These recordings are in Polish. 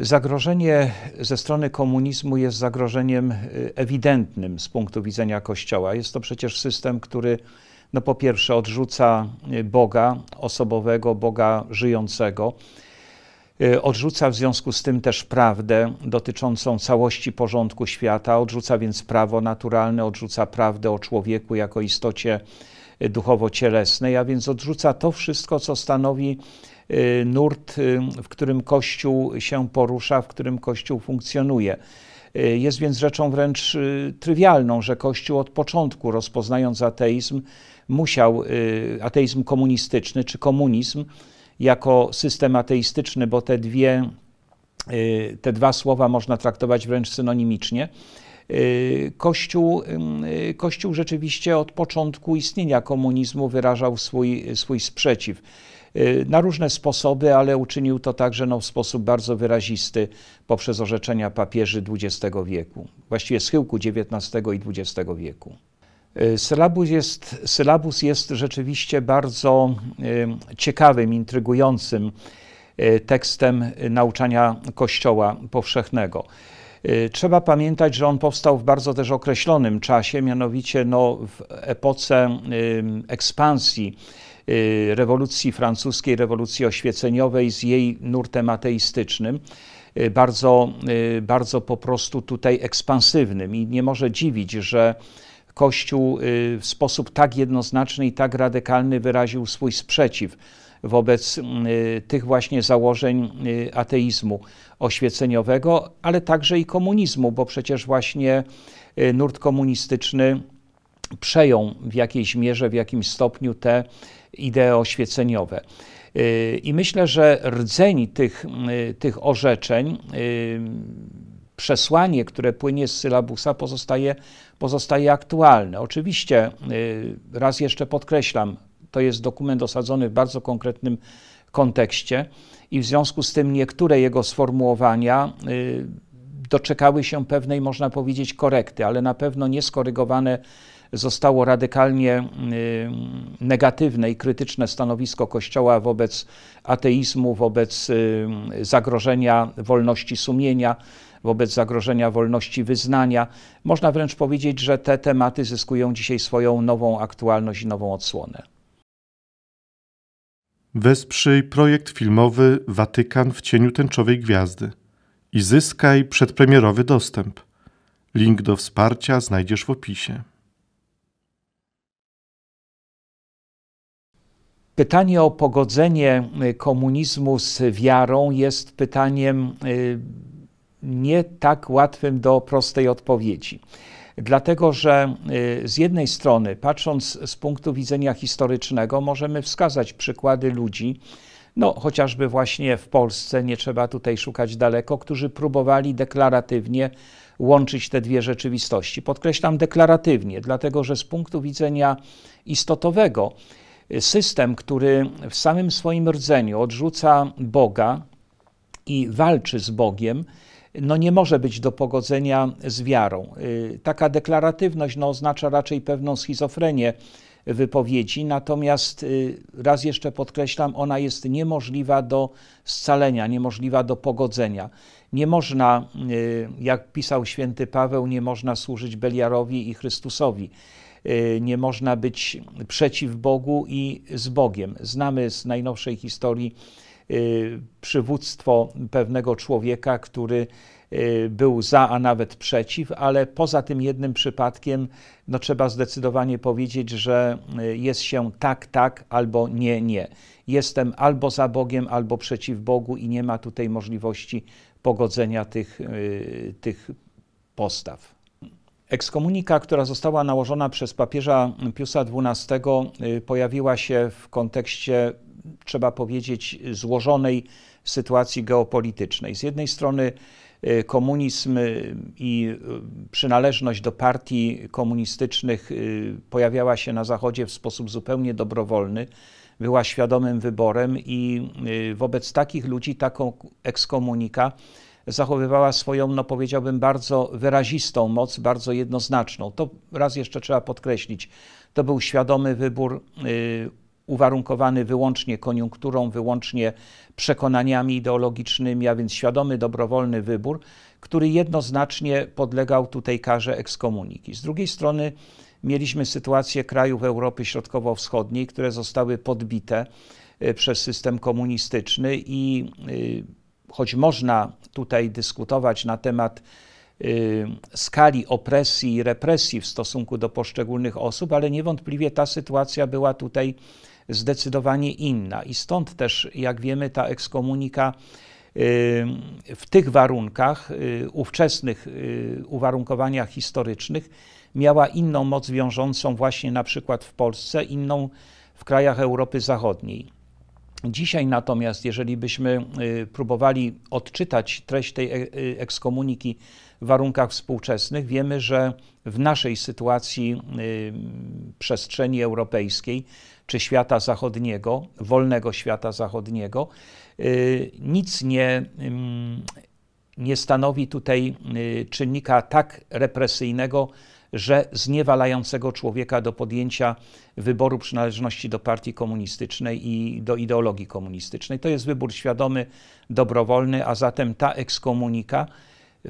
Zagrożenie ze strony komunizmu jest zagrożeniem y, ewidentnym z punktu widzenia Kościoła. Jest to przecież system, który no po pierwsze odrzuca y, Boga osobowego, Boga żyjącego. Y, odrzuca w związku z tym też prawdę dotyczącą całości porządku świata, odrzuca więc prawo naturalne, odrzuca prawdę o człowieku jako istocie duchowo-cielesnej, a więc odrzuca to wszystko, co stanowi Y, nurt, y, w którym Kościół się porusza, w którym Kościół funkcjonuje. Y, jest więc rzeczą wręcz trywialną, że Kościół od początku, rozpoznając ateizm, musiał, ateizm komunistyczny czy komunizm, jako system ateistyczny, bo te, dwie, te dwa słowa można traktować wręcz synonimicznie. Kościół, Kościół rzeczywiście od początku istnienia komunizmu wyrażał swój, swój sprzeciw. Y, na różne sposoby, ale uczynił to także no, w sposób bardzo wyrazisty poprzez orzeczenia papieży XX wieku, właściwie schyłku XIX i XX wieku. Y, sylabus jest, sylabus jest rzeczywiście bardzo y, ciekawym, intrygującym tekstem nauczania Kościoła powszechnego. Trzeba pamiętać, że on powstał w bardzo też określonym czasie, mianowicie no, w epoce ekspansji Y, rewolucji francuskiej, rewolucji oświeceniowej z jej nurtem ateistycznym y, bardzo, y, bardzo po prostu tutaj ekspansywnym i nie może dziwić, że Kościół w sposób tak jednoznaczny i tak radykalny wyraził swój sprzeciw wobec tych właśnie założeń ateizmu oświeceniowego, ale także i komunizmu, bo przecież właśnie nurt komunistyczny przejął w jakiejś mierze, w jakimś stopniu te idee oświeceniowe. Y, I myślę, że rdzeń tych, y, tych orzeczeń, y, przesłanie, które płynie z sylabusa, pozostaje, pozostaje aktualne. Oczywiście, raz jeszcze podkreślam, to jest dokument osadzony w bardzo konkretnym kontekście i w związku z tym niektóre jego sformułowania doczekały się pewnej, można powiedzieć, korekty, ale na pewno nieskorygowane zostało radykalnie y, negatywne i krytyczne stanowisko Kościoła wobec ateizmu, wobec y, zagrożenia wolności sumienia, wobec zagrożenia wolności wyznania. Można wręcz powiedzieć, że te tematy zyskują dzisiaj swoją nową aktualność i nową odsłonę. Wesprzyj projekt filmowy Watykan w cieniu tęczowej gwiazdy i zyskaj przedpremierowy dostęp. Link do wsparcia znajdziesz w opisie. Pytanie o pogodzenie y, komunizmu z wiarą jest pytaniem y, nie tak łatwym do prostej odpowiedzi. Dlatego, że y, z jednej strony, patrząc z punktu widzenia historycznego, możemy wskazać przykłady ludzi, no chociażby właśnie w Polsce, nie trzeba tutaj szukać daleko, którzy próbowali deklaratywnie łączyć te dwie rzeczywistości. Podkreślam deklaratywnie, dlatego że z punktu widzenia istotowego, System, który w samym swoim rdzeniu odrzuca Boga i walczy z Bogiem, no nie może być do pogodzenia z wiarą. Y, taka deklaratywność no, oznacza raczej pewną schizofrenię wypowiedzi, natomiast y, raz jeszcze podkreślam, ona jest niemożliwa do scalenia, niemożliwa do pogodzenia. Nie można, y, jak pisał święty Paweł, nie można służyć Beliarowi i Chrystusowi. Y, nie można być przeciw Bogu i z Bogiem. Znamy z najnowszej historii y, przywództwo pewnego człowieka, który y, był za, a nawet przeciw, ale poza tym jednym przypadkiem no, trzeba zdecydowanie powiedzieć, że jest się tak, tak albo nie, nie. Jestem albo za Bogiem, albo przeciw Bogu i nie ma tutaj możliwości pogodzenia tych, tych postaw. Ekskomunika, która została nałożona przez papieża Piusa XII, y, pojawiła się w kontekście, trzeba powiedzieć, złożonej sytuacji geopolitycznej. Z jednej strony y, komunizm y, i przynależność do partii komunistycznych pojawiała się na Zachodzie w sposób zupełnie dobrowolny, była świadomym wyborem, i wobec takich ludzi taką ekskomunika zachowywała swoją, no powiedziałbym, bardzo wyrazistą moc, bardzo jednoznaczną. To raz jeszcze trzeba podkreślić. To był świadomy wybór y, uwarunkowany wyłącznie koniunkturą, wyłącznie przekonaniami ideologicznymi, a więc świadomy, dobrowolny wybór, który jednoznacznie podlegał tutaj karze ekskomuniki. Z drugiej strony mieliśmy sytuację krajów Europy Środkowo-Wschodniej, które zostały podbite y, przez system komunistyczny i y, choć można tutaj dyskutować na temat y, skali opresji i represji w stosunku do poszczególnych osób, ale niewątpliwie ta sytuacja była tutaj zdecydowanie inna. I stąd też, jak wiemy, ta ekskomunika y, w tych warunkach, y, ówczesnych uwarunkowaniach historycznych, miała inną moc wiążącą właśnie na przykład w Polsce, inną w krajach Europy Zachodniej. Dzisiaj natomiast, jeżeli byśmy y, próbowali odczytać treść tej e, y, ekskomuniki w warunkach współczesnych, wiemy, że w naszej sytuacji y, przestrzeni europejskiej czy świata zachodniego, wolnego świata zachodniego, nic nie, nie stanowi tutaj czynnika tak represyjnego, że zniewalającego człowieka do podjęcia wyboru przynależności do partii komunistycznej i do ideologii komunistycznej. To jest wybór świadomy, dobrowolny, a zatem ta ekskomunika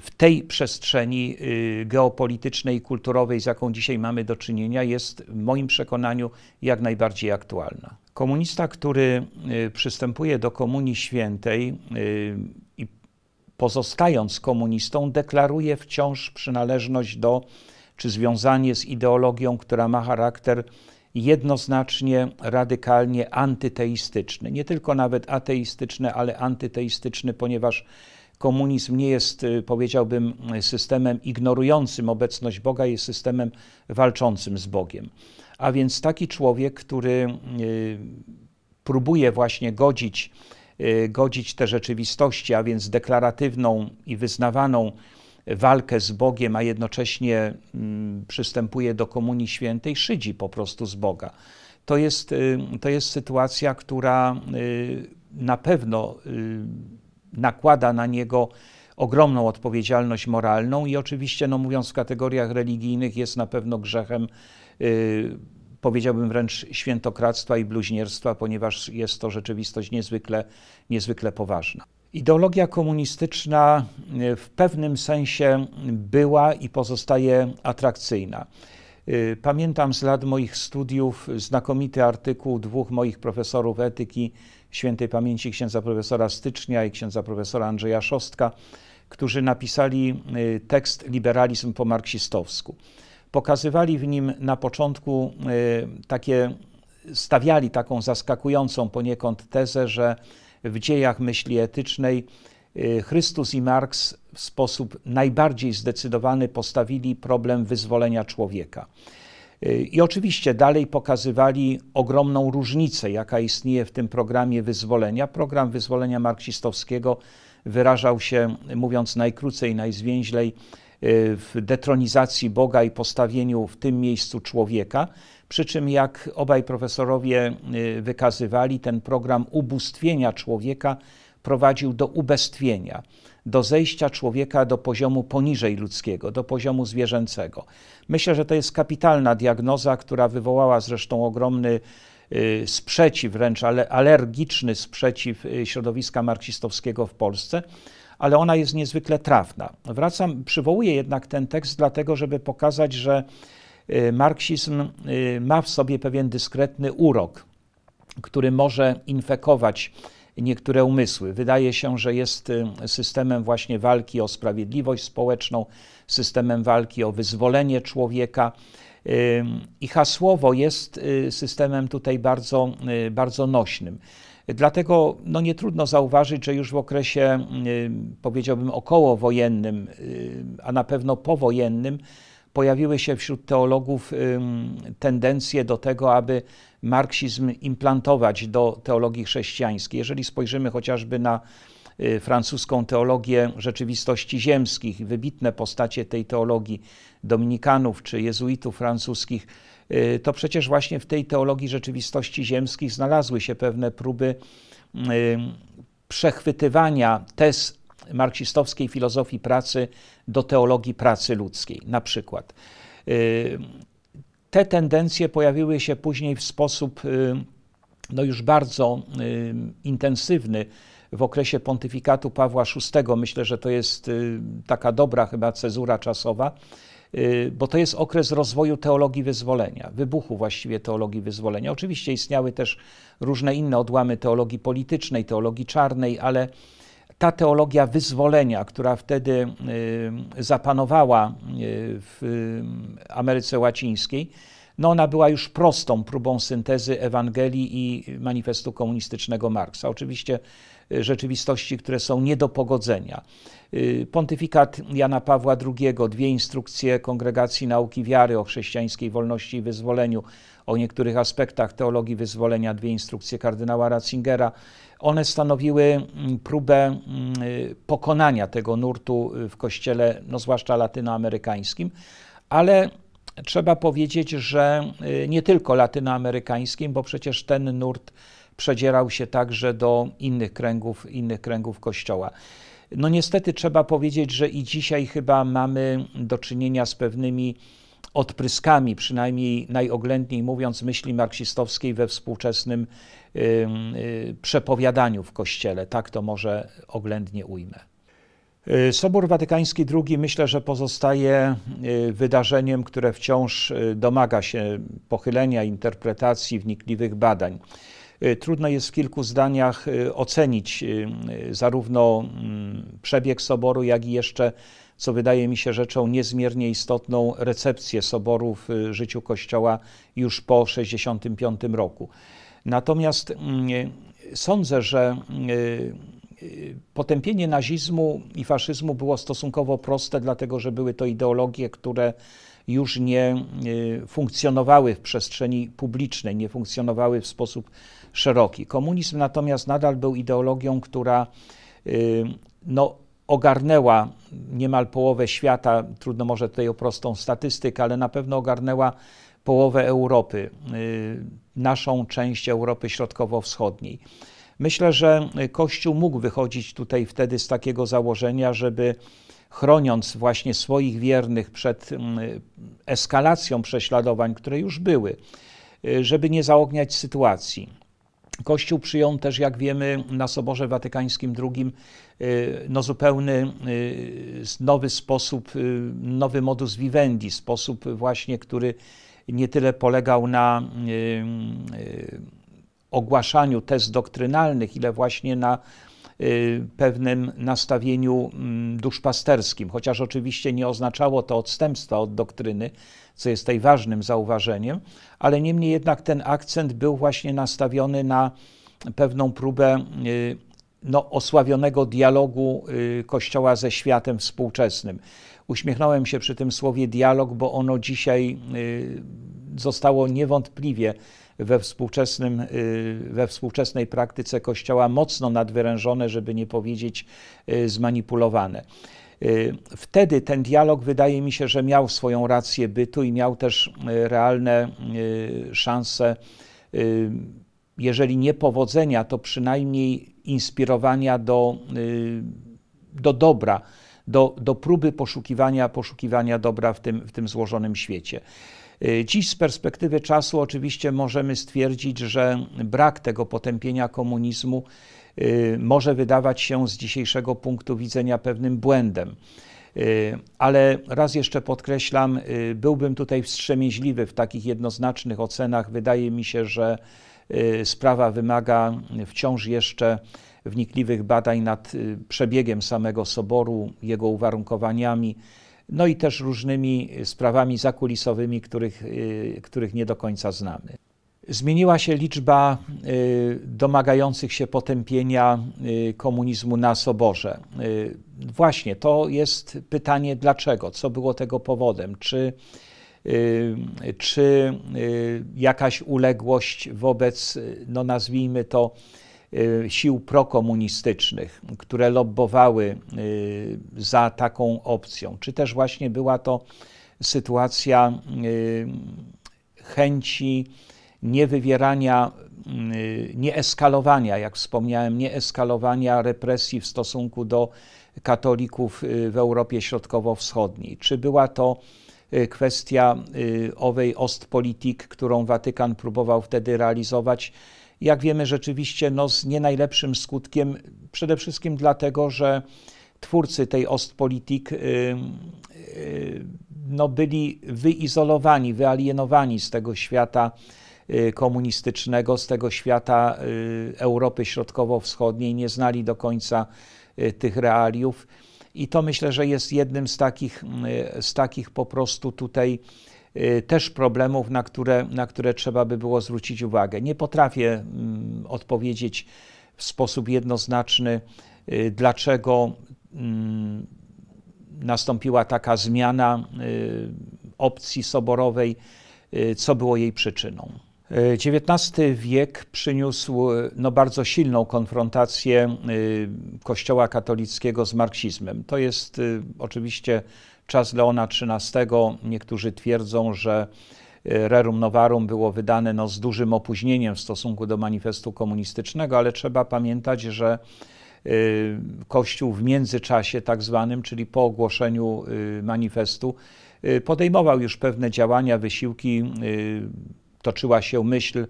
w tej przestrzeni y, geopolitycznej i kulturowej, z jaką dzisiaj mamy do czynienia, jest w moim przekonaniu jak najbardziej aktualna. Komunista, który y, przystępuje do Komunii Świętej y, i pozostając komunistą, deklaruje wciąż przynależność do czy związanie z ideologią, która ma charakter jednoznacznie, radykalnie antyteistyczny. Nie tylko nawet ateistyczny, ale antyteistyczny, ponieważ komunizm nie jest, y, powiedziałbym, y, systemem ignorującym obecność Boga, jest systemem walczącym z Bogiem. A więc taki człowiek, który y, próbuje właśnie godzić, godzić te rzeczywistości, a więc deklaratywną i wyznawaną walkę z Bogiem, a jednocześnie mm, przystępuje do Komunii Świętej, szydzi po prostu z Boga. To jest, y, to jest sytuacja, która y, na pewno y, nakłada na niego ogromną odpowiedzialność moralną i oczywiście, no mówiąc w kategoriach religijnych, jest na pewno grzechem, powiedziałbym wręcz świętokradztwa i bluźnierstwa, ponieważ jest to rzeczywistość niezwykle, niezwykle poważna. Ideologia komunistyczna e, w pewnym sensie była i pozostaje atrakcyjna. E, pamiętam z lat moich studiów znakomity artykuł dwóch moich profesorów etyki, świętej pamięci księdza profesora Stycznia i księdza profesora Andrzeja Szostka, którzy napisali e, tekst Liberalizm po marksistowsku. Pokazywali w nim na początku takie, stawiali taką zaskakującą poniekąd tezę, że w dziejach myśli etycznej, y, Chrystus i Marx w sposób najbardziej zdecydowany postawili problem wyzwolenia człowieka. Y, I oczywiście dalej pokazywali ogromną różnicę, jaka istnieje w tym programie wyzwolenia. Program wyzwolenia marksistowskiego wyrażał się, mówiąc najkrócej, najzwięźlej, Y, w detronizacji Boga i postawieniu w tym miejscu człowieka. Przy czym, jak obaj profesorowie y, wykazywali, ten program ubóstwienia człowieka prowadził do ubestwienia, do zejścia człowieka do poziomu poniżej ludzkiego, do poziomu zwierzęcego. Myślę, że to jest kapitalna diagnoza, która wywołała zresztą ogromny y, sprzeciw, wręcz alergiczny sprzeciw środowiska marksistowskiego w Polsce ale ona jest niezwykle trafna. Wracam, przywołuję jednak ten tekst, dlatego, żeby pokazać, że y, marksizm y, ma w sobie pewien dyskretny urok, który może infekować niektóre umysły. Wydaje się, że jest y, systemem właśnie walki o sprawiedliwość społeczną, systemem walki o wyzwolenie człowieka. I hasłowo jest systemem tutaj bardzo, bardzo nośnym. Dlatego no, nie trudno zauważyć, że już w okresie mm, powiedziałbym okołowojennym, y, a na pewno powojennym, pojawiły się wśród teologów tendencje do tego, aby marksizm implantować do teologii chrześcijańskiej. Jeżeli spojrzymy chociażby na y, francuską teologię rzeczywistości ziemskich, wybitne postacie tej teologii, dominikanów czy jezuitów francuskich, Y, to przecież właśnie w tej teologii rzeczywistości ziemskich znalazły się pewne próby y, przechwytywania tez marksistowskiej filozofii pracy do teologii pracy ludzkiej, na przykład. Y, te tendencje pojawiły się później w sposób no już bardzo intensywny w okresie pontyfikatu Pawła VI. Myślę, że to jest taka dobra chyba cezura czasowa Y, bo to jest okres rozwoju teologii wyzwolenia, wybuchu właściwie teologii wyzwolenia. Oczywiście istniały też różne inne odłamy teologii politycznej, teologii czarnej, ale ta teologia wyzwolenia, która wtedy y, zapanowała y, w Ameryce Łacińskiej, no ona była już prostą próbą syntezy Ewangelii i manifestu komunistycznego Marksa. Oczywiście Y, rzeczywistości, które są nie do pogodzenia. Y, Pontyfikat Jana Pawła II, dwie instrukcje Kongregacji Nauki Wiary o chrześcijańskiej wolności i wyzwoleniu, o niektórych aspektach teologii wyzwolenia, dwie instrukcje kardynała Ratzingera, one stanowiły mm, próbę mm, y, pokonania tego nurtu w kościele, no zwłaszcza latynoamerykańskim, ale trzeba powiedzieć, że nie tylko latynoamerykańskim, bo przecież ten nurt przedzierał się także do innych kręgów, innych kręgów Kościoła. No niestety trzeba powiedzieć, że i dzisiaj chyba mamy do czynienia z pewnymi odpryskami, przynajmniej najoględniej mówiąc, myśli marksistowskiej we współczesnym y, y, przepowiadaniu w Kościele. Tak to może oględnie ujmę. Y, Sobór Watykański II myślę, że pozostaje y, wydarzeniem, które wciąż y, domaga się pochylenia, interpretacji, wnikliwych badań. Y, trudno jest w kilku zdaniach y, ocenić y, zarówno mm, przebieg soboru, jak i jeszcze, co wydaje mi się rzeczą niezmiernie istotną, recepcję soboru w życiu Kościoła już po 1965 roku. Natomiast mm, sądzę, że mm, potępienie nazizmu i faszyzmu było stosunkowo proste, dlatego że były to ideologie, które już nie funkcjonowały w przestrzeni publicznej, nie funkcjonowały w sposób szeroki. Komunizm natomiast nadal był ideologią, która y, no, ogarnęła niemal połowę świata, trudno może tutaj o prostą statystykę, ale na pewno ogarnęła połowę Europy, y, naszą część Europy Środkowo-Wschodniej. Myślę, że Kościół mógł wychodzić tutaj wtedy z takiego założenia, żeby chroniąc właśnie swoich wiernych przed y, eskalacją prześladowań, które już były, żeby nie zaogniać sytuacji. Kościół przyjął też, jak wiemy, na Soborze Watykańskim II y, no zupełny y, nowy sposób, y, nowy modus vivendi, sposób właśnie, który nie tyle polegał na ogłaszaniu tez doktrynalnych, ile właśnie na Y, pewnym nastawieniu mm, duszpasterskim, chociaż oczywiście nie oznaczało to odstępstwa od doktryny, co jest tutaj ważnym zauważeniem, ale niemniej jednak ten akcent był właśnie nastawiony na pewną próbę y, no, osławionego dialogu y, Kościoła ze światem współczesnym. Uśmiechnąłem się przy tym słowie dialog, bo ono dzisiaj zostało niewątpliwie we, współczesnym, y, we współczesnej praktyce Kościoła mocno nadwyrężone, żeby nie powiedzieć y, zmanipulowane. Y, wtedy ten dialog wydaje mi się, że miał swoją rację bytu i miał też realne szanse, jeżeli nie powodzenia, to przynajmniej inspirowania do, do dobra, do, do próby poszukiwania, poszukiwania dobra w tym, w tym złożonym świecie. Y, dziś z perspektywy czasu oczywiście możemy stwierdzić, że brak tego potępienia komunizmu y, może wydawać się z dzisiejszego punktu widzenia pewnym błędem. Y, ale raz jeszcze podkreślam, byłbym tutaj wstrzemięźliwy w takich jednoznacznych ocenach. Wydaje mi się, że sprawa wymaga wciąż jeszcze wnikliwych badań nad przebiegiem samego soboru, jego uwarunkowaniami no i też różnymi y, sprawami zakulisowymi, których, y, których nie do końca znamy. Zmieniła się liczba y, domagających się potępienia komunizmu na Soborze. Właśnie to jest pytanie dlaczego, co było tego powodem, czy, czy jakaś uległość wobec, no nazwijmy to, Y, sił prokomunistycznych, które lobbowały y, za taką opcją, czy też właśnie była to sytuacja y, chęci niewywierania, nieeskalowania, jak wspomniałem, nieeskalowania represji w stosunku do katolików w Europie Środkowo-Wschodniej. Czy była to kwestia owej Ostpolitik, którą Watykan próbował wtedy realizować jak wiemy, rzeczywiście no, z nie najlepszym skutkiem, przede wszystkim dlatego, że twórcy tej Ostpolitik y, y, no, byli wyizolowani, wyalienowani z tego świata y, komunistycznego, z tego świata Europy Środkowo-Wschodniej, nie znali do końca tych realiów. I to myślę, że jest jednym z takich, z takich po prostu tutaj Y, też problemów, na które, na które trzeba by było zwrócić uwagę. Nie potrafię mm, odpowiedzieć w sposób jednoznaczny, y, dlaczego mm, nastąpiła taka zmiana y, opcji soborowej, co było jej przyczyną. XIX wiek przyniósł no, bardzo silną konfrontację Kościoła katolickiego z marksizmem. To jest oczywiście czas Leona XIII niektórzy twierdzą, że e, Rerum Novarum było wydane no, z dużym opóźnieniem w stosunku do manifestu komunistycznego, ale trzeba pamiętać, że e, Kościół w międzyczasie tak zwanym, czyli po ogłoszeniu e, manifestu, podejmował już pewne działania, wysiłki, toczyła się myśl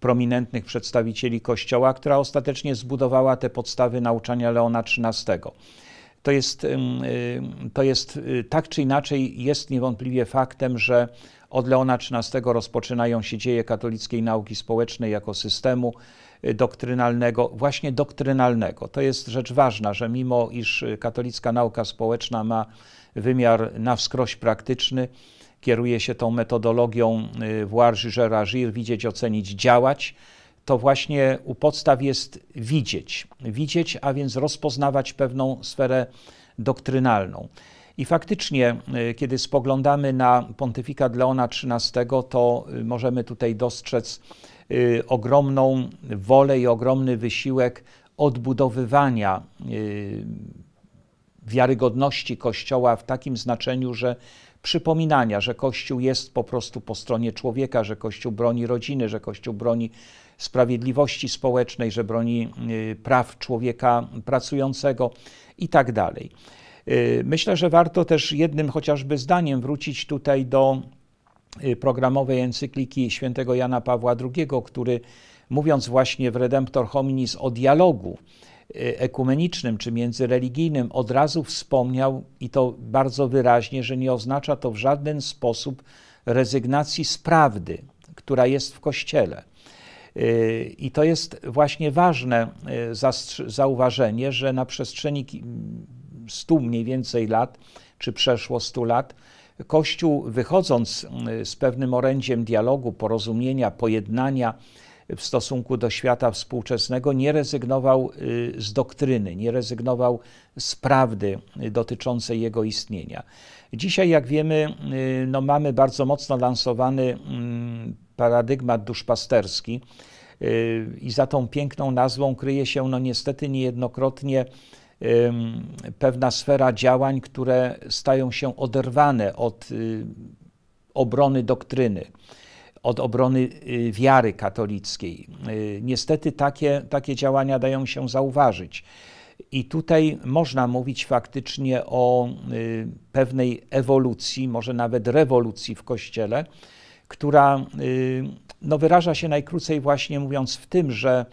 prominentnych przedstawicieli Kościoła, która ostatecznie zbudowała te podstawy nauczania Leona XIII to jest, to jest y, tak czy inaczej, jest niewątpliwie faktem, że od Leona XIII rozpoczynają się dzieje katolickiej nauki społecznej jako systemu y, doktrynalnego, właśnie doktrynalnego. To jest rzecz ważna, że mimo iż y, katolicka nauka społeczna ma wymiar na wskroś praktyczny, kieruje się tą metodologią voir, juger, agir, widzieć, ocenić, działać, to właśnie u podstaw jest widzieć. Widzieć, a więc rozpoznawać pewną sferę doktrynalną. I faktycznie, e, kiedy spoglądamy na Pontyfikat Leona XIII, to e, możemy tutaj dostrzec e, ogromną wolę i ogromny wysiłek odbudowywania wiarygodności Kościoła w takim znaczeniu, że przypominania, że Kościół jest po prostu po stronie człowieka, że Kościół broni rodziny, że Kościół broni sprawiedliwości społecznej, że broni y, praw człowieka pracującego i tak dalej. Y, myślę, że warto też jednym chociażby zdaniem wrócić tutaj do y, programowej encykliki świętego Jana Pawła II, który mówiąc właśnie w Redemptor Hominis o dialogu ekumenicznym czy międzyreligijnym, od razu wspomniał i to bardzo wyraźnie, że nie oznacza to w żaden sposób rezygnacji z prawdy, która jest w Kościele. I to jest właśnie ważne e, zauważenie, że na przestrzeni stu mniej więcej lat, czy przeszło stu lat, Kościół wychodząc e, z pewnym orędziem dialogu, porozumienia, pojednania w stosunku do świata współczesnego, nie rezygnował e, z doktryny, nie rezygnował z prawdy dotyczącej jego istnienia. Dzisiaj, jak wiemy, y, no mamy bardzo mocno lansowany mm, paradygmat duszpasterski y, i za tą piękną nazwą kryje się no niestety niejednokrotnie pewna sfera działań, które stają się oderwane od y, obrony doktryny, od obrony wiary katolickiej. Niestety takie, takie działania dają się zauważyć. I tutaj można mówić faktycznie o y, pewnej ewolucji, może nawet rewolucji w Kościele, która y, no, wyraża się najkrócej właśnie mówiąc w tym, że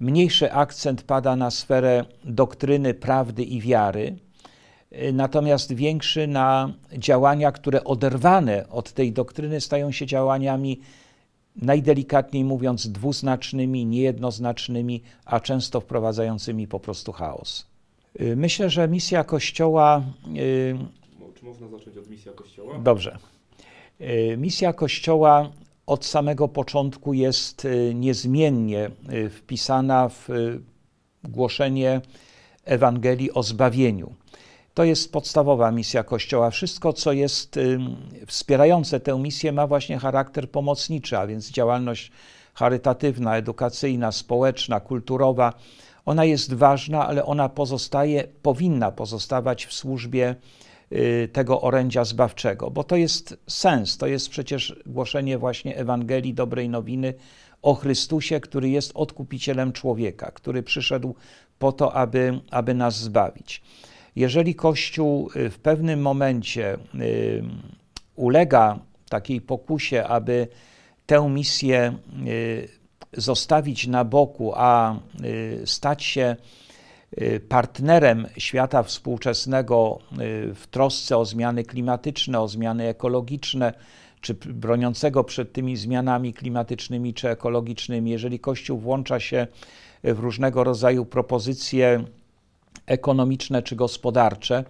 mniejszy akcent pada na sferę doktryny, prawdy i wiary, y, natomiast większy na działania, które oderwane od tej doktryny stają się działaniami najdelikatniej mówiąc, dwuznacznymi, niejednoznacznymi, a często wprowadzającymi po prostu chaos. Y, myślę, że misja Kościoła. Y, Czy można zacząć od misji Kościoła? Dobrze. Y, misja Kościoła od samego początku jest niezmiennie wpisana w głoszenie Ewangelii o zbawieniu. To jest podstawowa misja Kościoła. Wszystko, co jest wspierające tę misję, ma właśnie charakter pomocniczy, a więc działalność charytatywna, edukacyjna, społeczna, kulturowa. Ona jest ważna, ale ona pozostaje, powinna pozostawać w służbie y, tego orędzia zbawczego, bo to jest sens, to jest przecież głoszenie właśnie Ewangelii, dobrej nowiny o Chrystusie, który jest odkupicielem człowieka, który przyszedł po to, aby, aby nas zbawić. Jeżeli Kościół y, w pewnym momencie y, ulega takiej pokusie, aby tę misję y, zostawić na boku, a stać się partnerem świata współczesnego w trosce o zmiany klimatyczne, o zmiany ekologiczne, czy broniącego przed tymi zmianami klimatycznymi czy ekologicznymi. Jeżeli Kościół włącza się w różnego rodzaju propozycje ekonomiczne czy gospodarcze,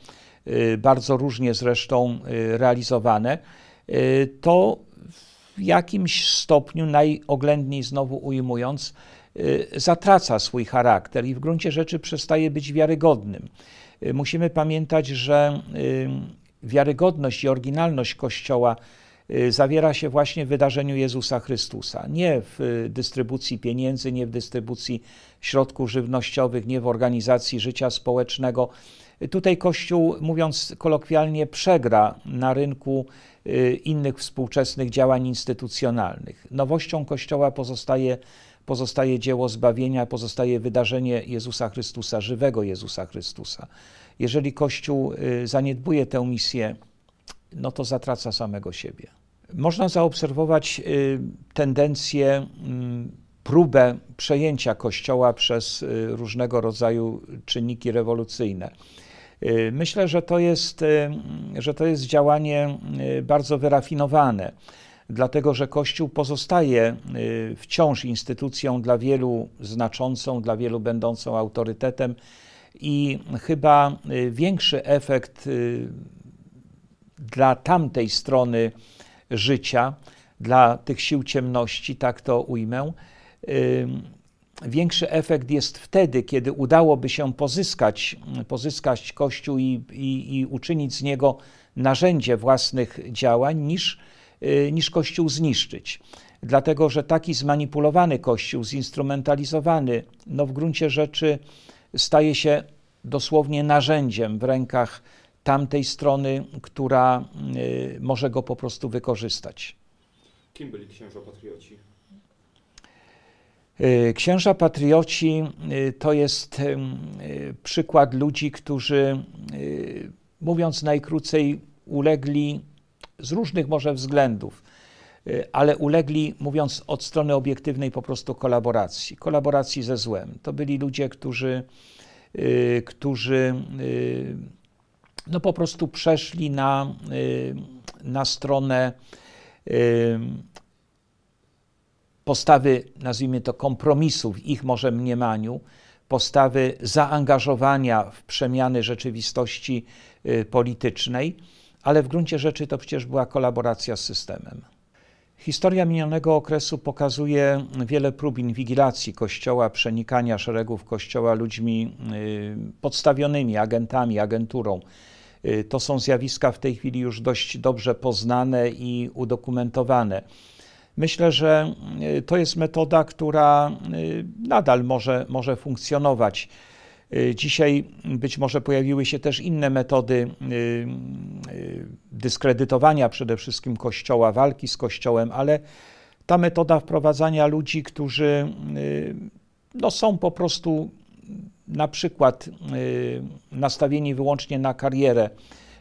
y, bardzo różnie zresztą y, realizowane, y, to w jakimś stopniu, najoględniej znowu ujmując, zatraca swój charakter i w gruncie rzeczy przestaje być wiarygodnym. Musimy pamiętać, że wiarygodność i oryginalność Kościoła Y, zawiera się właśnie w wydarzeniu Jezusa Chrystusa. Nie w y, dystrybucji pieniędzy, nie w dystrybucji środków żywnościowych, nie w organizacji życia społecznego. Tutaj Kościół, mówiąc kolokwialnie, przegra na rynku y, innych współczesnych działań instytucjonalnych. Nowością Kościoła pozostaje, pozostaje dzieło zbawienia, pozostaje wydarzenie Jezusa Chrystusa, żywego Jezusa Chrystusa. Jeżeli Kościół zaniedbuje tę misję, no to zatraca samego siebie. Można zaobserwować y, tendencję, mm, próbę przejęcia Kościoła przez y, różnego rodzaju czynniki rewolucyjne. Y, myślę, że to jest, że to jest działanie bardzo wyrafinowane, dlatego że Kościół pozostaje wciąż instytucją dla wielu znaczącą, dla wielu będącą autorytetem i chyba większy efekt dla tamtej strony życia, dla tych sił ciemności, tak to ujmę, większy efekt jest wtedy, kiedy udałoby się pozyskać, pozyskać Kościół i, i, i uczynić z niego narzędzie własnych działań, niż, y, niż Kościół zniszczyć. Dlatego, że taki zmanipulowany Kościół, zinstrumentalizowany, no w gruncie rzeczy staje się dosłownie narzędziem w rękach tamtej strony, która y, może go po prostu wykorzystać. Kim byli y, księża patrioci? Księża y, patrioci to jest przykład ludzi, którzy, mówiąc najkrócej, ulegli z różnych może względów, ale ulegli, mówiąc od strony obiektywnej, po prostu kolaboracji, kolaboracji ze złem. To byli ludzie, którzy, którzy no po prostu przeszli na, y, na stronę y, postawy, nazwijmy to kompromisu w ich może mniemaniu, postawy zaangażowania w przemiany rzeczywistości y, politycznej, ale w gruncie rzeczy to przecież była kolaboracja z systemem. Historia minionego okresu pokazuje wiele prób inwigilacji Kościoła, przenikania szeregów Kościoła ludźmi podstawionymi, agentami, agenturą. Y, to są zjawiska w tej chwili już dość dobrze poznane i udokumentowane. Myślę, że y, to jest metoda, która y, nadal może, może funkcjonować. Dzisiaj być może pojawiły się też inne metody dyskredytowania przede wszystkim Kościoła, walki z Kościołem, ale ta metoda wprowadzania ludzi, którzy no, są po prostu na przykład y, nastawieni wyłącznie na karierę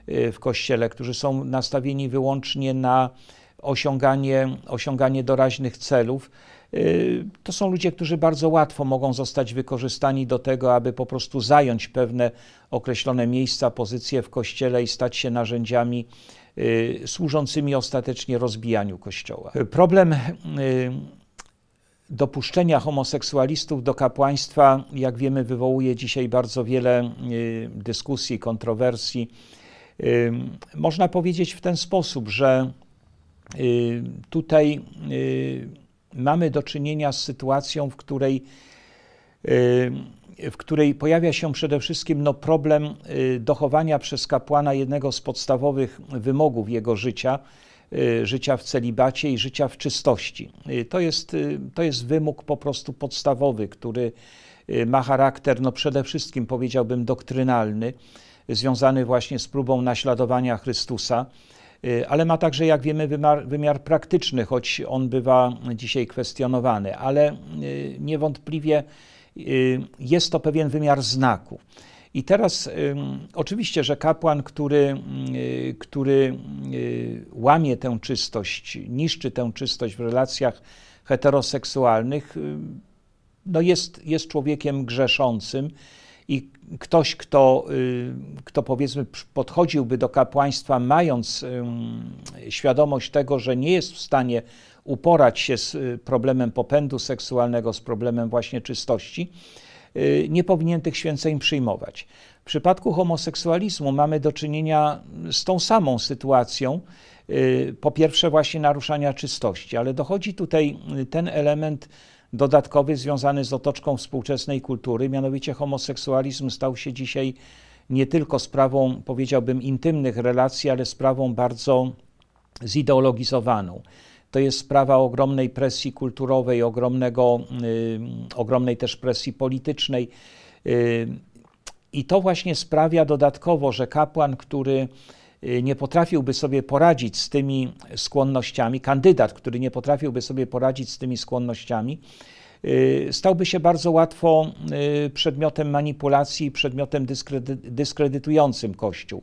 y, w kościele, którzy są nastawieni wyłącznie na osiąganie, osiąganie doraźnych celów, y, to są ludzie, którzy bardzo łatwo mogą zostać wykorzystani do tego, aby po prostu zająć pewne określone miejsca, pozycje w kościele i stać się narzędziami służącymi ostatecznie rozbijaniu kościoła. Problem dopuszczenia homoseksualistów do kapłaństwa, jak wiemy, wywołuje dzisiaj bardzo wiele y, dyskusji, kontrowersji. Y, można powiedzieć w ten sposób, że y, tutaj mamy do czynienia z sytuacją, w której, w której pojawia się przede wszystkim no, problem dochowania przez kapłana jednego z podstawowych wymogów jego życia, Y, życia w celibacie i życia w czystości. Y, to jest, y, to jest wymóg po prostu podstawowy, który ma charakter, no przede wszystkim powiedziałbym, doktrynalny, związany właśnie z próbą naśladowania Chrystusa, ale ma także, jak wiemy, wymiar, wymiar praktyczny, choć on bywa dzisiaj kwestionowany, ale niewątpliwie jest to pewien wymiar znaku. I teraz oczywiście, że kapłan, który, y, który y, łamie tę czystość, niszczy tę czystość w relacjach heteroseksualnych, y, no jest, jest człowiekiem grzeszącym i ktoś, kto, kto powiedzmy podchodziłby do kapłaństwa, mając świadomość tego, że nie jest w stanie uporać się z problemem popędu seksualnego, z problemem właśnie czystości, Y, nie powinien tych święceń przyjmować. W przypadku homoseksualizmu mamy do czynienia z tą samą sytuacją. Y, po pierwsze, właśnie naruszania czystości, ale dochodzi tutaj y, ten element dodatkowy związany z otoczką współczesnej kultury, mianowicie homoseksualizm stał się dzisiaj nie tylko sprawą, powiedziałbym, intymnych relacji, ale sprawą bardzo zideologizowaną to jest sprawa ogromnej presji kulturowej, ogromnego, y, ogromnej też presji politycznej. Y, I to właśnie sprawia dodatkowo, że kapłan, który y, nie potrafiłby sobie poradzić z tymi skłonnościami, kandydat, który nie potrafiłby sobie poradzić z tymi skłonnościami, stałby się bardzo łatwo przedmiotem manipulacji, przedmiotem dyskredytującym Kościół.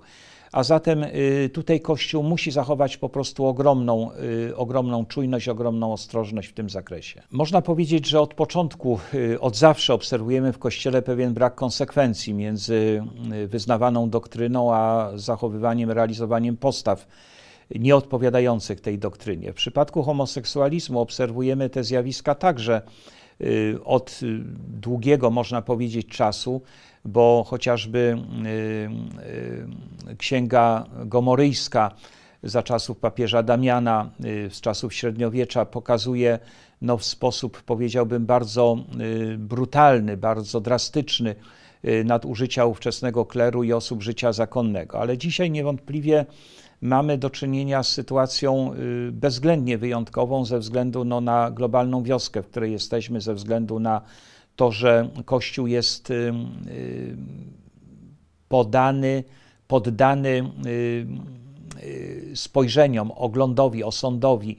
A zatem y, tutaj Kościół musi zachować po prostu ogromną, y, ogromną czujność, ogromną ostrożność w tym zakresie. Można powiedzieć, że od początku, y, od zawsze obserwujemy w Kościele pewien brak konsekwencji między wyznawaną doktryną a zachowywaniem, realizowaniem postaw nieodpowiadających tej doktrynie. W przypadku homoseksualizmu obserwujemy te zjawiska także od długiego, można powiedzieć, czasu bo chociażby y, y, księga gomoryjska za czasów papieża Damiana, y, z czasów średniowiecza, pokazuje no, w sposób, powiedziałbym, bardzo brutalny, bardzo drastyczny nadużycia ówczesnego kleru i osób życia zakonnego. Ale dzisiaj niewątpliwie mamy do czynienia z sytuacją bezwzględnie wyjątkową ze względu no, na globalną wioskę, w której jesteśmy, ze względu na to, że Kościół jest y, y, podany, poddany y, spojrzeniom, oglądowi, osądowi.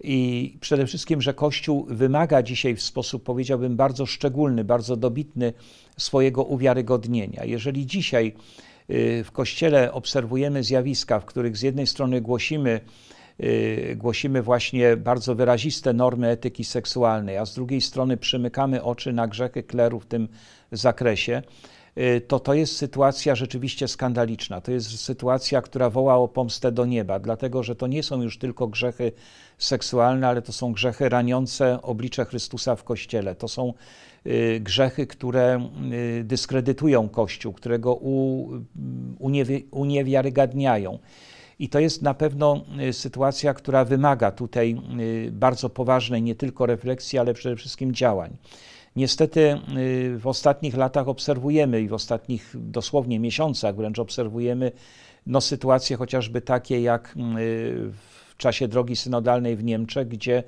I przede wszystkim, że Kościół wymaga dzisiaj w sposób, powiedziałbym, bardzo szczególny, bardzo dobitny swojego uwiarygodnienia. Jeżeli dzisiaj w Kościele obserwujemy zjawiska, w których z jednej strony głosimy, Y, głosimy właśnie bardzo wyraziste normy etyki seksualnej, a z drugiej strony przymykamy oczy na grzechy kleru w tym zakresie, y, to to jest sytuacja rzeczywiście skandaliczna. To jest sytuacja, która woła o pomstę do nieba, dlatego że to nie są już tylko grzechy seksualne, ale to są grzechy raniące oblicze Chrystusa w Kościele. To są y, grzechy, które dyskredytują Kościół, którego uniewiarygadniają. I to jest na pewno y, sytuacja, która wymaga tutaj y, bardzo poważnej nie tylko refleksji, ale przede wszystkim działań. Niestety y, w ostatnich latach obserwujemy i w ostatnich dosłownie miesiącach wręcz obserwujemy no, sytuacje chociażby takie jak w czasie drogi synodalnej w Niemczech, gdzie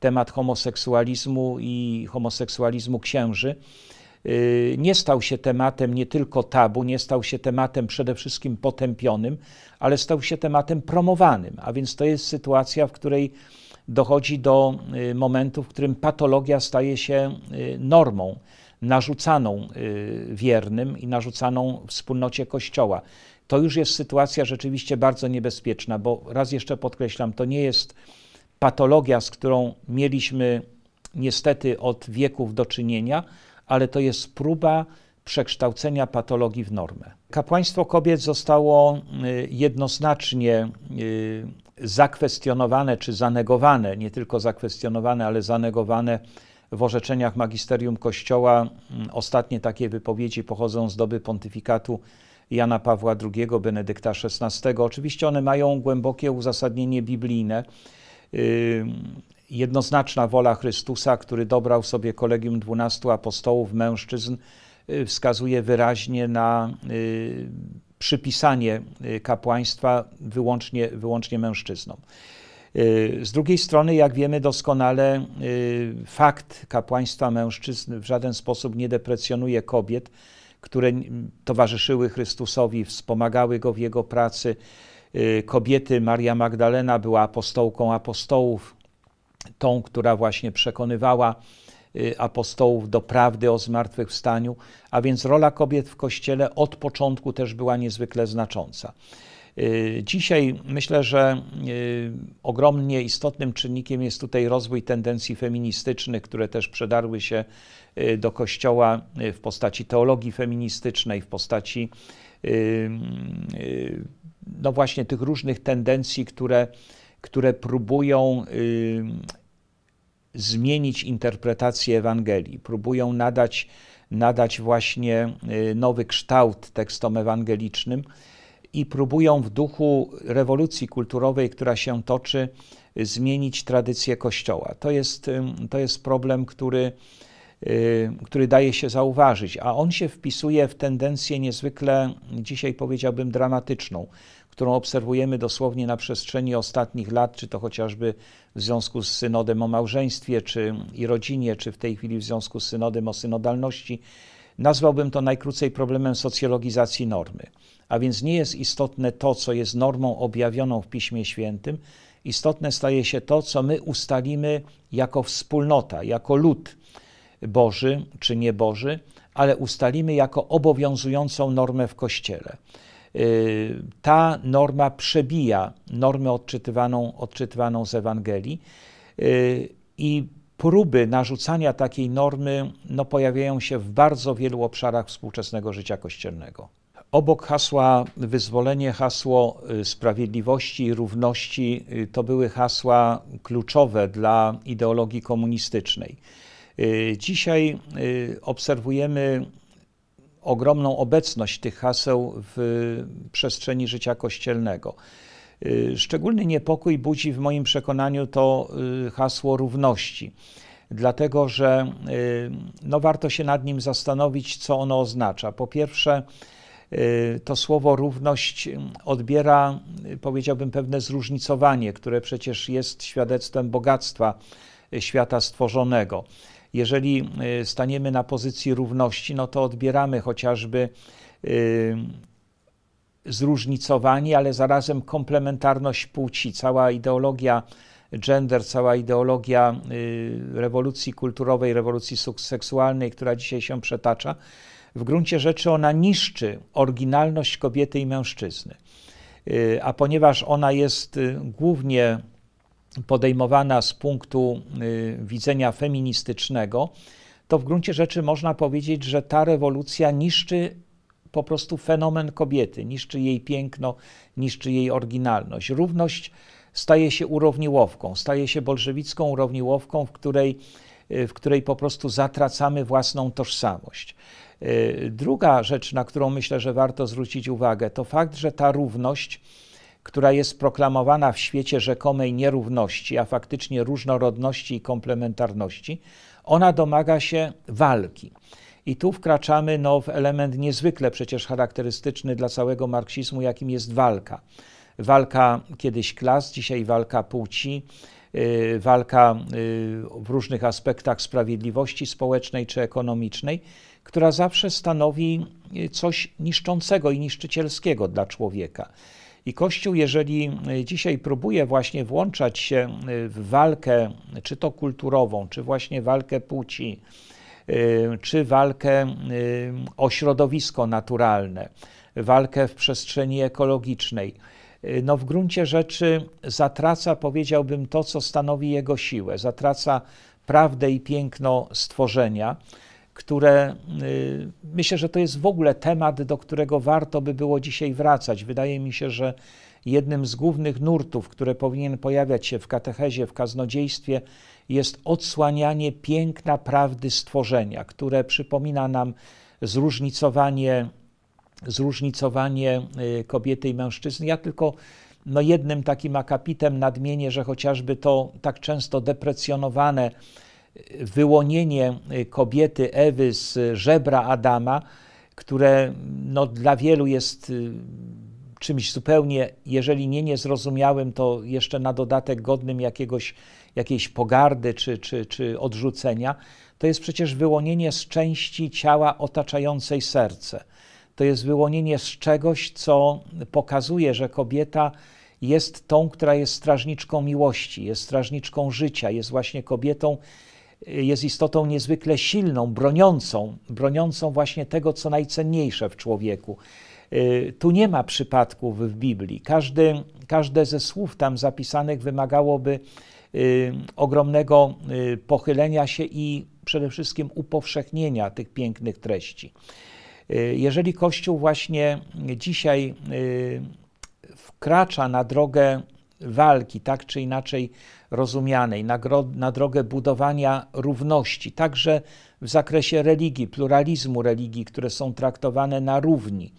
temat homoseksualizmu i homoseksualizmu księży Y, nie stał się tematem nie tylko tabu, nie stał się tematem przede wszystkim potępionym, ale stał się tematem promowanym. A więc to jest sytuacja, w której dochodzi do y, momentu, w którym patologia staje się y, normą narzucaną wiernym i narzucaną wspólnocie Kościoła. To już jest sytuacja rzeczywiście bardzo niebezpieczna, bo raz jeszcze podkreślam, to nie jest patologia, z którą mieliśmy niestety od wieków do czynienia, ale to jest próba przekształcenia patologii w normę. Kapłaństwo kobiet zostało y, jednoznacznie y, zakwestionowane czy zanegowane, nie tylko zakwestionowane, ale zanegowane w orzeczeniach magisterium Kościoła. Mm, ostatnie takie wypowiedzi pochodzą z doby pontyfikatu Jana Pawła II, Benedykta XVI. Oczywiście one mają głębokie uzasadnienie biblijne. Y, jednoznaczna wola Chrystusa, który dobrał sobie kolegium dwunastu apostołów, mężczyzn, y, wskazuje wyraźnie na y, przypisanie y, kapłaństwa wyłącznie, wyłącznie mężczyznom. Z drugiej strony, jak wiemy doskonale, fakt kapłaństwa mężczyzn w żaden sposób nie deprecjonuje kobiet, które towarzyszyły Chrystusowi, wspomagały go w jego pracy. Kobiety, Maria Magdalena była apostołką apostołów, tą, która właśnie przekonywała y, apostołów do prawdy o zmartwychwstaniu, a więc rola kobiet w kościele od początku też była niezwykle znacząca. Y, dzisiaj myślę, że y, ogromnie istotnym czynnikiem jest tutaj rozwój tendencji feministycznych, które też przedarły się do kościoła w postaci teologii feministycznej, w postaci no właśnie tych różnych tendencji, które które próbują y, zmienić interpretację Ewangelii, próbują nadać, nadać właśnie y, nowy kształt tekstom ewangelicznym i próbują w duchu rewolucji kulturowej, która się toczy, zmienić tradycję Kościoła. To jest, y, to jest problem, który, który daje się zauważyć, a on się wpisuje w tendencję niezwykle, dzisiaj powiedziałbym, dramatyczną którą obserwujemy dosłownie na przestrzeni ostatnich lat, czy to chociażby w związku z synodem o małżeństwie czy i rodzinie, czy w tej chwili w związku z synodem o synodalności, nazwałbym to najkrócej problemem socjologizacji normy. A więc nie jest istotne to, co jest normą objawioną w Piśmie Świętym, istotne staje się to, co my ustalimy jako wspólnota, jako lud Boży czy nieboży, ale ustalimy jako obowiązującą normę w Kościele. Y, ta norma przebija normę odczytywaną, odczytywaną z Ewangelii y, i próby narzucania takiej normy no, pojawiają się w bardzo wielu obszarach współczesnego życia kościelnego. Obok hasła wyzwolenie, hasło y, sprawiedliwości, równości to były hasła kluczowe dla ideologii komunistycznej. Dzisiaj obserwujemy ogromną obecność tych haseł w przestrzeni życia kościelnego. Y, szczególny niepokój budzi w moim przekonaniu to y, hasło równości, dlatego że y, no, warto się nad nim zastanowić, co ono oznacza. Po pierwsze, to słowo równość odbiera, powiedziałbym, pewne zróżnicowanie, które przecież jest świadectwem bogactwa świata stworzonego. Jeżeli y, staniemy na pozycji równości, no to odbieramy chociażby y, zróżnicowanie, ale zarazem komplementarność płci. Cała ideologia gender, cała ideologia y, rewolucji kulturowej, rewolucji seksualnej, która dzisiaj się przetacza, w gruncie rzeczy ona niszczy oryginalność kobiety i mężczyzny. A ponieważ ona jest głównie podejmowana z punktu y, widzenia feministycznego, to w gruncie rzeczy można powiedzieć, że ta rewolucja niszczy po prostu fenomen kobiety, niszczy jej piękno, niszczy jej oryginalność. Równość staje się urowniłowką, staje się bolszewicką urowniłowką, w której, y, w której po prostu zatracamy własną tożsamość. Y, druga rzecz, na którą myślę, że warto zwrócić uwagę, to fakt, że ta równość która jest proklamowana w świecie rzekomej nierówności, a faktycznie różnorodności i komplementarności, ona domaga się walki. I tu wkraczamy no, w element niezwykle przecież charakterystyczny dla całego marksizmu, jakim jest walka. Walka kiedyś klas, dzisiaj walka płci, yy, walka yy, w różnych aspektach sprawiedliwości społecznej czy ekonomicznej, która zawsze stanowi y, coś niszczącego i niszczycielskiego dla człowieka. I Kościół, jeżeli e, dzisiaj próbuje właśnie włączać się e, w walkę, czy to kulturową, czy właśnie walkę płci, e, czy walkę o środowisko naturalne, walkę w przestrzeni ekologicznej, no w gruncie rzeczy zatraca, powiedziałbym, to, co stanowi jego siłę, zatraca prawdę i piękno stworzenia, które myślę, że to jest w ogóle temat, do którego warto by było dzisiaj wracać. Wydaje mi się, że jednym z głównych nurtów, które powinien pojawiać się w katechezie, w kaznodziejstwie, jest odsłanianie piękna prawdy stworzenia, które przypomina nam zróżnicowanie, zróżnicowanie y, kobiety i mężczyzny. Ja tylko no jednym takim akapitem nadmienię, że chociażby to tak często deprecjonowane wyłonienie y, kobiety Ewy z żebra Adama, które no, dla wielu jest y, czymś zupełnie, jeżeli nie niezrozumiałym, to jeszcze na dodatek godnym jakiegoś, jakiejś pogardy czy, czy, czy odrzucenia, to jest przecież wyłonienie z części ciała otaczającej serce. To jest wyłonienie z czegoś, co pokazuje, że kobieta jest tą, która jest strażniczką miłości, jest strażniczką życia, jest właśnie kobietą, jest istotą niezwykle silną, broniącą, broniącą właśnie tego, co najcenniejsze w człowieku. Y, tu nie ma przypadków w Biblii. Każdy, każde ze słów tam zapisanych wymagałoby y, ogromnego y, pochylenia się i przede wszystkim upowszechnienia tych pięknych treści. Jeżeli Kościół właśnie dzisiaj wkracza na drogę walki, tak czy inaczej rozumianej, na, na drogę budowania równości, także w zakresie religii, pluralizmu religii, które są traktowane na równi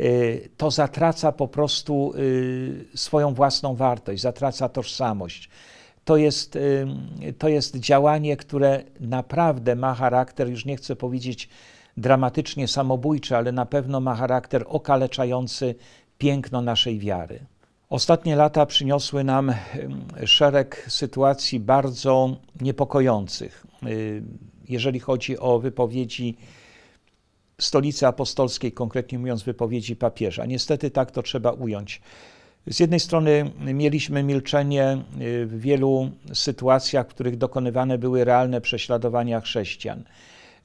y, to zatraca po prostu y, swoją własną wartość, zatraca tożsamość. To jest, y, to jest działanie, które naprawdę ma charakter, już nie chcę powiedzieć dramatycznie samobójczy, ale na pewno ma charakter okaleczający piękno naszej wiary. Ostatnie lata przyniosły nam szereg sytuacji bardzo niepokojących, y, jeżeli chodzi o wypowiedzi stolicy apostolskiej, konkretnie mówiąc, wypowiedzi papieża. Niestety tak to trzeba ująć. Z jednej strony mieliśmy milczenie y, w wielu sytuacjach, w których dokonywane były realne prześladowania chrześcijan.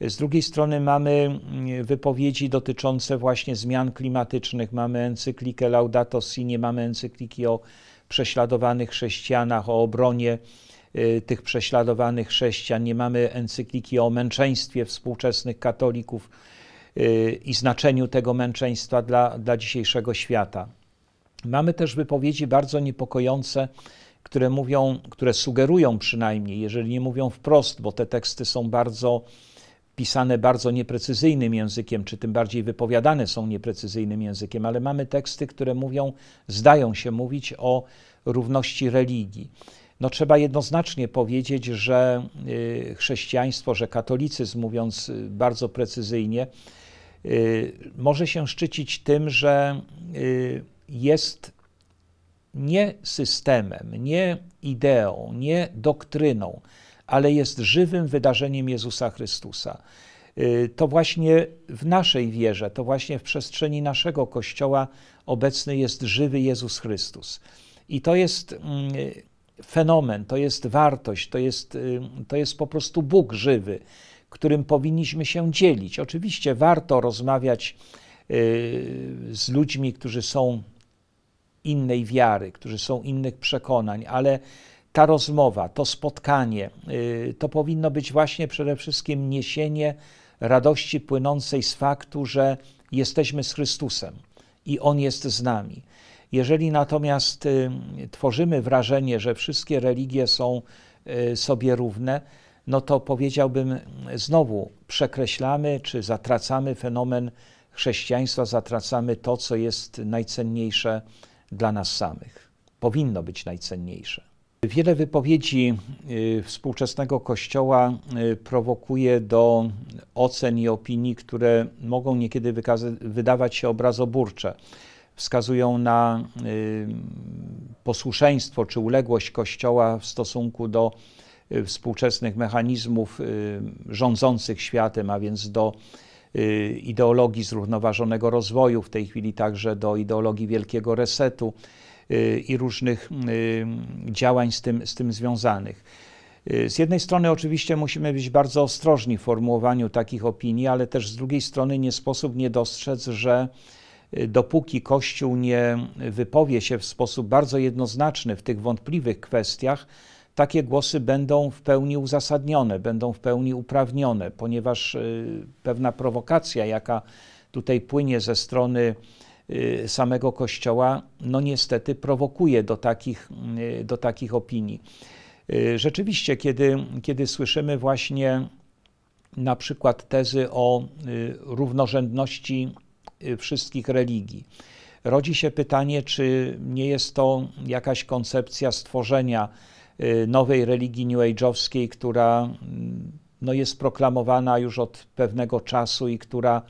Z drugiej strony mamy mm, wypowiedzi dotyczące właśnie zmian klimatycznych, mamy encyklikę Laudato Si, nie mamy encykliki o prześladowanych chrześcijanach, o obronie y, tych prześladowanych chrześcijan, nie mamy encykliki o męczeństwie współczesnych katolików y, i znaczeniu tego męczeństwa dla, dla dzisiejszego świata. Mamy też wypowiedzi bardzo niepokojące, które mówią, które sugerują przynajmniej, jeżeli nie mówią wprost, bo te teksty są bardzo pisane bardzo nieprecyzyjnym językiem, czy tym bardziej wypowiadane są nieprecyzyjnym językiem, ale mamy teksty, które mówią, zdają się mówić o równości religii. No, trzeba jednoznacznie powiedzieć, że y, chrześcijaństwo, że katolicyzm, mówiąc y, bardzo precyzyjnie, y, może się szczycić tym, że jest nie systemem, nie ideą, nie doktryną, ale jest żywym wydarzeniem Jezusa Chrystusa. Y, to właśnie w naszej wierze, to właśnie w przestrzeni naszego Kościoła obecny jest żywy Jezus Chrystus. I to jest mm, fenomen, to jest wartość, to jest, y, to jest po prostu Bóg żywy, którym powinniśmy się dzielić. Oczywiście warto rozmawiać y, z ludźmi, którzy są innej wiary, którzy są innych przekonań, ale ta rozmowa, to spotkanie, y, to powinno być właśnie przede wszystkim niesienie radości płynącej z faktu, że jesteśmy z Chrystusem i On jest z nami. Jeżeli natomiast y, tworzymy wrażenie, że wszystkie religie są y, sobie równe, no to powiedziałbym znowu przekreślamy czy zatracamy fenomen chrześcijaństwa, zatracamy to, co jest najcenniejsze dla nas samych. Powinno być najcenniejsze. Wiele wypowiedzi y, współczesnego Kościoła y, prowokuje do ocen i opinii, które mogą niekiedy wydawać się obrazoburcze. Wskazują na y, posłuszeństwo czy uległość Kościoła w stosunku do współczesnych mechanizmów rządzących światem, a więc do ideologii zrównoważonego rozwoju, w tej chwili także do ideologii wielkiego resetu i różnych y, działań z tym, z tym związanych. Y, z jednej strony oczywiście musimy być bardzo ostrożni w formułowaniu takich opinii, ale też z drugiej strony nie sposób nie dostrzec, że y, dopóki Kościół nie wypowie się w sposób bardzo jednoznaczny w tych wątpliwych kwestiach, takie głosy będą w pełni uzasadnione, będą w pełni uprawnione, ponieważ pewna prowokacja, jaka tutaj płynie ze strony Y, samego Kościoła, no niestety prowokuje do takich, y, do takich opinii. Y, rzeczywiście, kiedy, kiedy słyszymy właśnie na przykład tezy o równorzędności wszystkich religii, rodzi się pytanie, czy nie jest to jakaś koncepcja stworzenia nowej religii New Age'owskiej, która mm, no, jest proklamowana już od pewnego czasu i która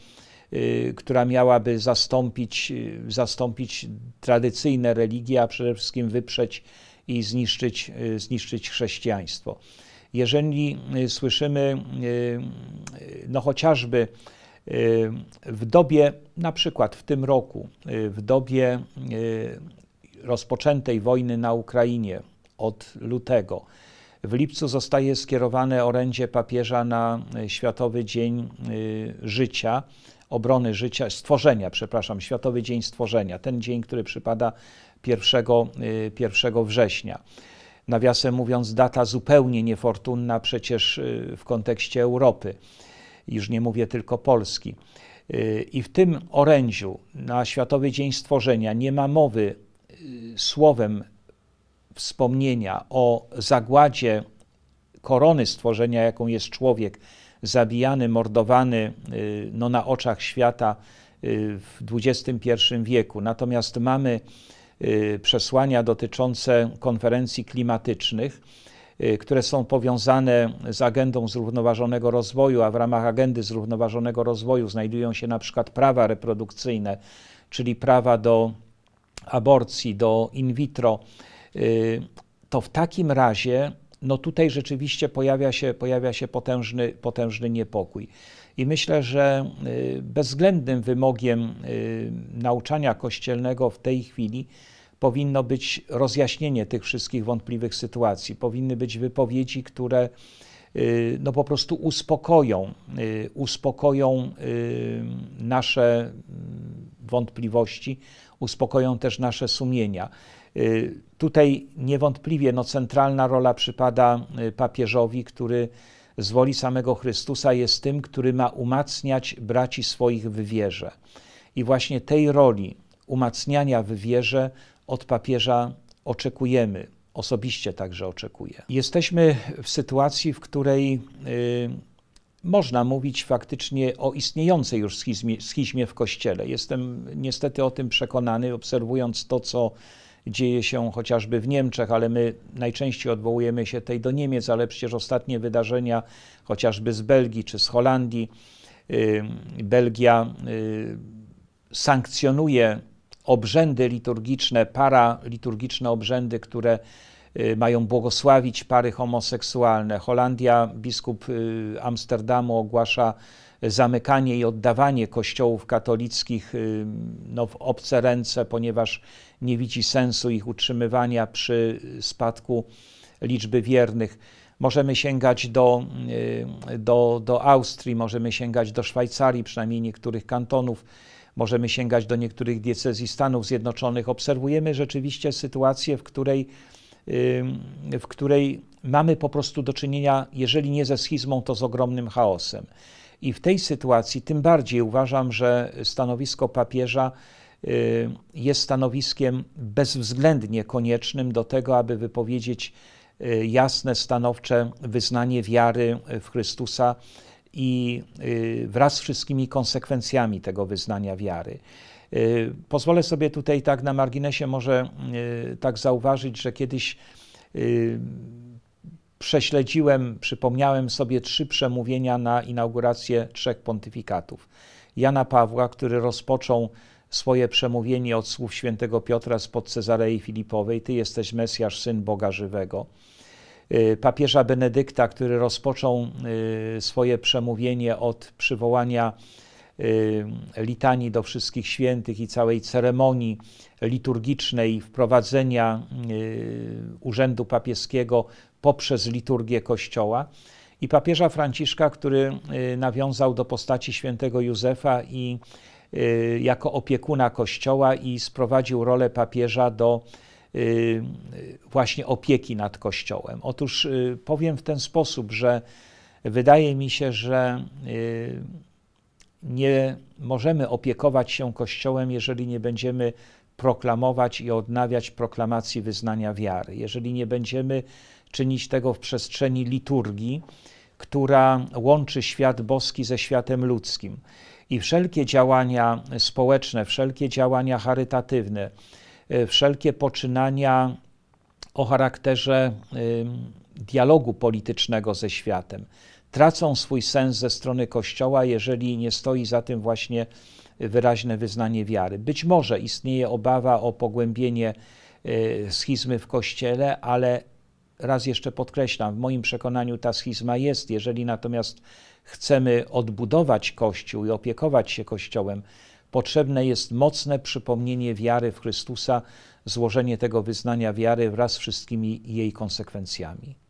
Y, która miałaby zastąpić, y, zastąpić tradycyjne religie, a przede wszystkim wyprzeć i zniszczyć, y, zniszczyć chrześcijaństwo. Jeżeli słyszymy, no chociażby w dobie, na przykład w tym roku, w dobie rozpoczętej wojny na Ukrainie od lutego, w lipcu zostaje skierowane orędzie papieża na Światowy Dzień Życia obrony życia, stworzenia, przepraszam, Światowy Dzień Stworzenia, ten dzień, który przypada 1, 1 y, września. Nawiasem mówiąc, data zupełnie niefortunna przecież y, w kontekście Europy, już nie mówię tylko Polski. Y, I w tym orędziu na Światowy Dzień Stworzenia nie ma mowy słowem wspomnienia o zagładzie korony stworzenia, jaką jest człowiek zabijany, mordowany y, no, na oczach świata y, w XXI wieku. Natomiast mamy y, przesłania dotyczące konferencji klimatycznych, które są powiązane z agendą zrównoważonego rozwoju, a w ramach agendy zrównoważonego rozwoju znajdują się na przykład prawa reprodukcyjne, czyli prawa do aborcji, do in vitro. To w takim razie no tutaj rzeczywiście pojawia się, pojawia się potężny, potężny niepokój. I myślę, że y, bezwzględnym wymogiem y, nauczania kościelnego w tej chwili powinno być rozjaśnienie tych wszystkich wątpliwych sytuacji, powinny być wypowiedzi, które y, no po prostu uspokoją, uspokoją nasze mm, wątpliwości, uspokoją też nasze sumienia. Y, tutaj niewątpliwie no, centralna rola przypada y, papieżowi, który z woli samego Chrystusa jest tym, który ma umacniać braci swoich w wierze. I właśnie tej roli umacniania w wierze od papieża oczekujemy. Osobiście także oczekuję. Jesteśmy w sytuacji, w której y, można mówić faktycznie o istniejącej już schizmie, schizmie w Kościele. Jestem niestety o tym przekonany, obserwując to, co dzieje się chociażby w Niemczech, ale my najczęściej odwołujemy się tej do Niemiec, ale przecież ostatnie wydarzenia chociażby z Belgii czy z Holandii. Y, Belgia y, sankcjonuje obrzędy liturgiczne, para liturgiczne obrzędy, które y, mają błogosławić pary homoseksualne. Holandia, biskup Amsterdamu ogłasza zamykanie i oddawanie kościołów katolickich y, no, w obce ręce, ponieważ nie widzi sensu ich utrzymywania przy spadku liczby wiernych. Możemy sięgać do, y, do, do Austrii, możemy sięgać do Szwajcarii, przynajmniej niektórych kantonów, możemy sięgać do niektórych diecezji Stanów Zjednoczonych. Obserwujemy rzeczywiście sytuację, w której, y, w której mamy po prostu do czynienia, jeżeli nie ze schizmą, to z ogromnym chaosem. I w tej sytuacji tym bardziej uważam, że stanowisko papieża y, jest stanowiskiem bezwzględnie koniecznym do tego, aby wypowiedzieć y, jasne, stanowcze wyznanie wiary w Chrystusa i y, wraz z wszystkimi konsekwencjami tego wyznania wiary. Pozwolę sobie tutaj tak na marginesie może tak zauważyć, że kiedyś prześledziłem, przypomniałem sobie trzy przemówienia na inaugurację trzech pontyfikatów. Jana Pawła, który rozpoczął swoje przemówienie od słów świętego Piotra spod Cezarei Filipowej, Ty jesteś Mesjasz, Syn Boga Żywego. Y, papieża Benedykta, który rozpoczął y, swoje przemówienie od przywołania Y, litanii do wszystkich świętych i całej ceremonii liturgicznej wprowadzenia y, urzędu papieskiego poprzez liturgię Kościoła i papieża Franciszka, który y, nawiązał do postaci świętego Józefa i jako opiekuna Kościoła i sprowadził rolę papieża do właśnie opieki nad Kościołem. Otóż powiem w ten sposób, że wydaje mi się, że nie możemy opiekować się Kościołem, jeżeli nie będziemy proklamować i odnawiać proklamacji wyznania wiary, jeżeli nie będziemy czynić tego w przestrzeni liturgii, która łączy świat boski ze światem ludzkim. I wszelkie działania społeczne, wszelkie działania charytatywne, y, wszelkie poczynania o charakterze dialogu politycznego ze światem, tracą swój sens ze strony Kościoła, jeżeli nie stoi za tym właśnie wyraźne wyznanie wiary. Być może istnieje obawa o pogłębienie e, schizmy w Kościele, ale raz jeszcze podkreślam, w moim przekonaniu ta schizma jest. Jeżeli natomiast chcemy odbudować Kościół i opiekować się Kościołem, potrzebne jest mocne przypomnienie wiary w Chrystusa, złożenie tego wyznania wiary wraz z wszystkimi jej konsekwencjami.